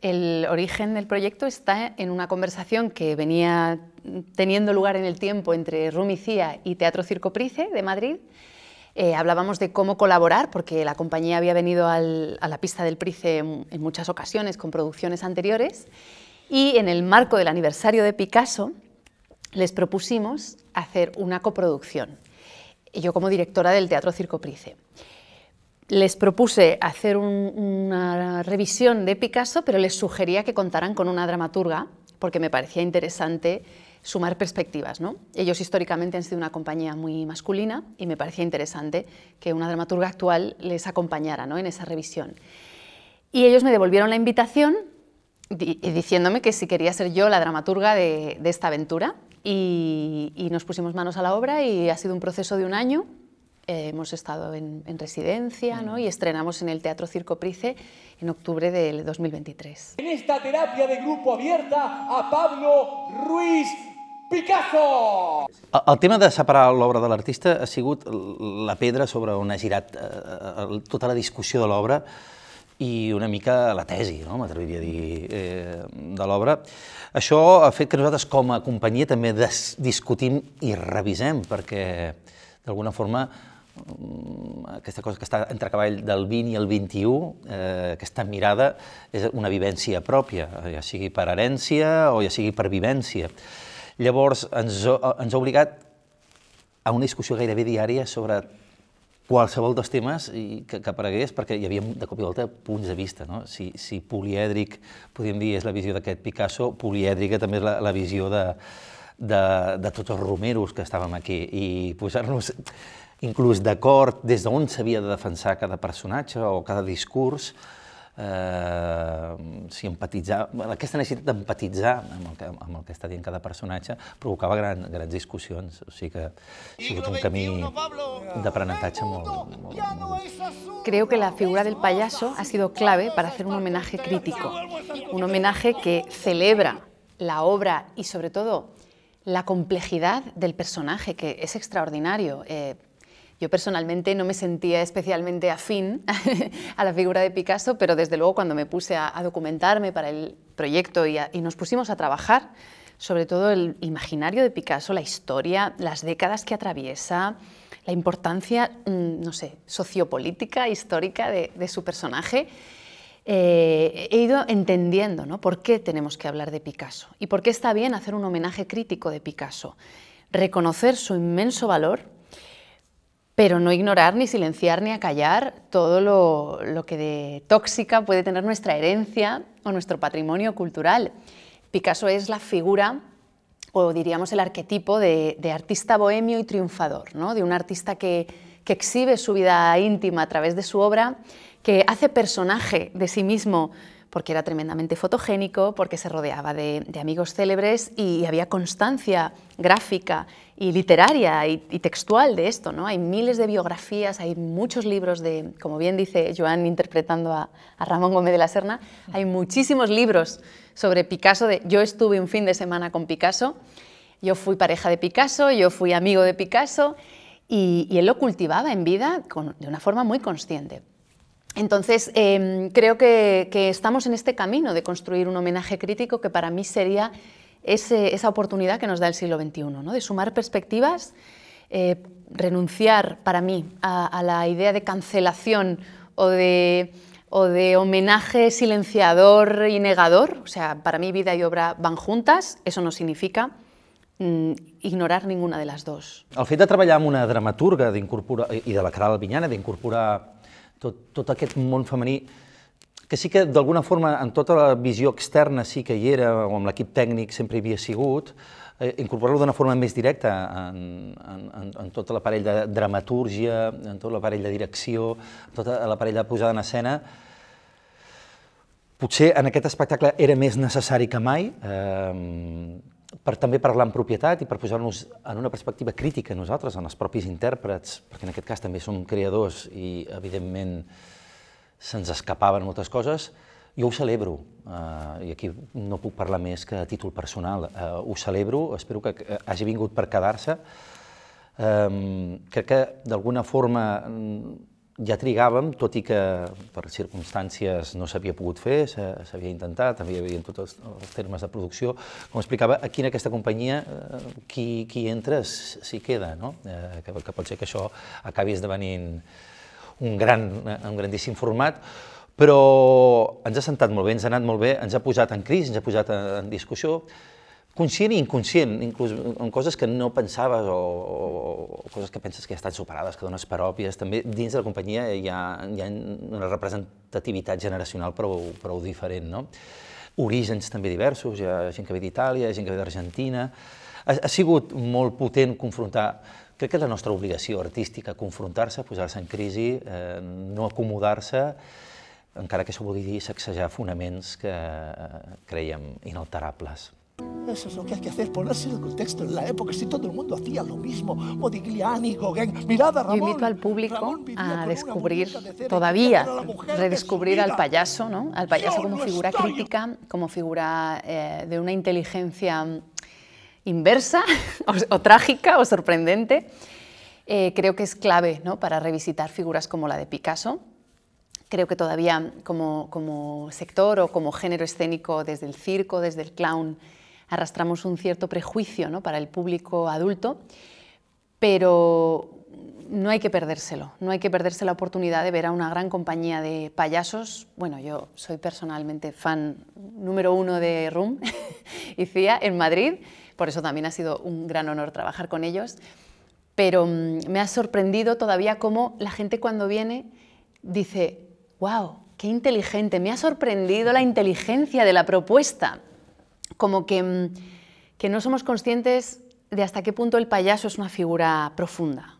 El origen del proyecto está en una conversación que venía teniendo lugar en el tiempo entre Rumicía y Teatro Circo Price de Madrid. Eh, hablábamos de cómo colaborar, porque la compañía había venido a la pista del Price en, muchas ocasiones con producciones anteriores, y en el marco del aniversario de Picasso les propusimos hacer una coproducción, yo como directora del Teatro Circo Price les propuse hacer una revisión de Picasso, pero les sugería que contaran con una dramaturga, porque me parecía interesante sumar perspectivas. Ellos históricamente han sido una compañía muy masculina y me parecía interesante que una dramaturga actual les acompañara en esa revisión. Y ellos me devolvieron la invitación eh, diciéndome que si quería ser yo la dramaturga de, esta aventura. y nos pusimos manos a la obra y ha sido un proceso de un año eh, hemos estado en, en residencia ¿no? Mm. y estrenamos en el Teatro Circo Price en octubre del 2023. En esta terapia de grupo abierta a Pablo Ruiz Picasso! El, el tema de separar l'obra de l'artista ha sigut la pedra sobre on ha girat eh, tota la discussió de l'obra i una mica la tesi, no? m'atreviria a dir, eh, de l'obra. Això ha fet que nosaltres com a companyia també discutim i revisem, perquè d'alguna forma Mm, aquesta cosa que està entre cavall del 20 i el 21, eh, aquesta mirada és una vivència pròpia, ja sigui per herència o ja sigui per vivència. Llavors, ens, ens ha obligat a una discussió gairebé diària sobre qualsevol dels temes que, que aparegués, perquè hi havia de cop i volta punts de vista. No? Si, si polièdric, podríem dir, és la visió d'aquest Picasso, polièdrica també és la, la visió de, de, de tots els romeros que estàvem aquí. I posar-nos inclús d'acord des d'on s'havia de defensar cada personatge o cada discurs, eh, si empatitzar, aquesta necessitat d'empatitzar amb, el que, amb el que està dient cada personatge provocava gran, grans discussions, o sigui que ha sigut un camí d'aprenentatge molt, molt, molt... Creo que la figura del payaso ha sido clave para hacer un homenaje crítico, un homenaje que celebra la obra y sobre todo la complejidad del personaje, que es extraordinario. Eh, Yo personalmente no me sentía especialmente afín a la figura de Picasso, pero desde luego cuando me puse a, documentarme para el proyecto y, nos pusimos a trabajar, sobre todo el imaginario de Picasso, la historia, las décadas que atraviesa, la importancia, mm, no sé, sociopolítica, histórica de, su personaje, eh, he ido entendiendo ¿no? por qué tenemos que hablar de Picasso y por qué está bien hacer un homenaje crítico de Picasso, reconocer su inmenso valor pero no ignorar, ni silenciar, ni acallar todo lo, que de tóxica puede tener nuestra herencia o nuestro patrimonio cultural. Picasso es la figura, o diríamos el arquetipo, de, artista bohemio y triunfador, de un artista que, que exhibe su vida íntima a través de su obra, que hace personaje de sí mismo porque era tremendamente fotogénico, porque se rodeaba de, amigos célebres y había constancia gráfica y literaria y, textual de esto. ¿no? Hay miles de biografías, hay muchos libros de, como bien dice Joan interpretando a, Ramón Gómez de la Serna, hay muchísimos libros sobre Picasso. yo estuve un fin de semana con Picasso, yo fui pareja de Picasso, yo fui amigo de Picasso y, él lo cultivaba en vida de una forma muy consciente. Entonces, em, creo que, estamos en este camino de construir un homenaje crítico que para mí sería esa oportunidad que nos da el siglo XXI, ¿no? de sumar perspectivas, eh, renunciar para mí a, la idea de cancelación o de, o de homenaje silenciador y negador. O sea, para mí vida y obra van juntas, eso no significa mm, ignorar ninguna de las dos. El fet de treballar amb una dramaturga y de la Caral de d'incorporar tot, tot aquest món femení, que sí que d'alguna forma en tota la visió externa sí que hi era, o amb l'equip tècnic sempre hi havia sigut, eh, incorporar-lo d'una forma més directa en, en, en, en tot l'aparell de dramatúrgia, en tot l'aparell de direcció, en tot l'aparell de posada en escena, potser en aquest espectacle era més necessari que mai, eh, per també parlar en propietat i per posar-nos en una perspectiva crítica nosaltres, en els propis intèrprets, perquè en aquest cas també som creadors i, evidentment, se'ns escapaven moltes coses, jo ho celebro, eh, i aquí no puc parlar més que a títol personal, eh, ho celebro, espero que hagi vingut per quedar-se. Eh, crec que, d'alguna forma, ja trigàvem, tot i que per circumstàncies no s'havia pogut fer, s'havia intentat, també hi havia tots els, termes de producció, com explicava, aquí en aquesta companyia eh, qui, qui entra s'hi queda, no? Eh, que, que pot ser que això acabi esdevenint un, gran, un grandíssim format, però ens ha sentat molt bé, ens ha anat molt bé, ens ha posat en crisi, ens ha posat en discussió, conscient i inconscient, inclús en coses que no pensaves o, o, o coses que penses que ja estan superades, que dones per òbvies. També dins de la companyia hi ha, hi ha una representativitat generacional prou, prou diferent, no? Orígens també diversos, hi ha gent que ve d'Itàlia, gent que ve d'Argentina... Ha, ha sigut molt potent confrontar crec que és la nostra obligació artística, confrontar-se, posar-se en crisi, eh, no acomodar-se, encara que això vulgui dir sacsejar fonaments que eh, creiem inalterables. Eso es lo que hay que hacer, ponerse en el contexto, en la época, si todo el mundo hacía lo mismo, Modigliani, Gauguin, mirada Ramón. Yo invito al público a descubrir, todavía, redescubrir al payaso, ¿no? Al payaso como figura crítica, como figura eh, de una inteligencia inversa, o, trágica, o sorprendente. Eh, creo que es clave ¿no? para revisitar figuras como la de Picasso, creo que todavía como, como, sector o como género escénico desde el circo, desde el clown, arrastramos un cierto prejuicio ¿no? para el público adulto, pero no hay que perdérselo, no hay que perderse la oportunidad de ver a una gran compañía de payasos. Bueno, yo soy personalmente fan número uno de Room y CIA en Madrid, por eso también ha sido un gran honor trabajar con ellos, pero mm, me ha sorprendido todavía cómo la gente cuando viene dice, wow, qué inteligente, me ha sorprendido la inteligencia de la propuesta como mm, que, no somos conscientes de hasta qué punto el payaso es una figura profunda.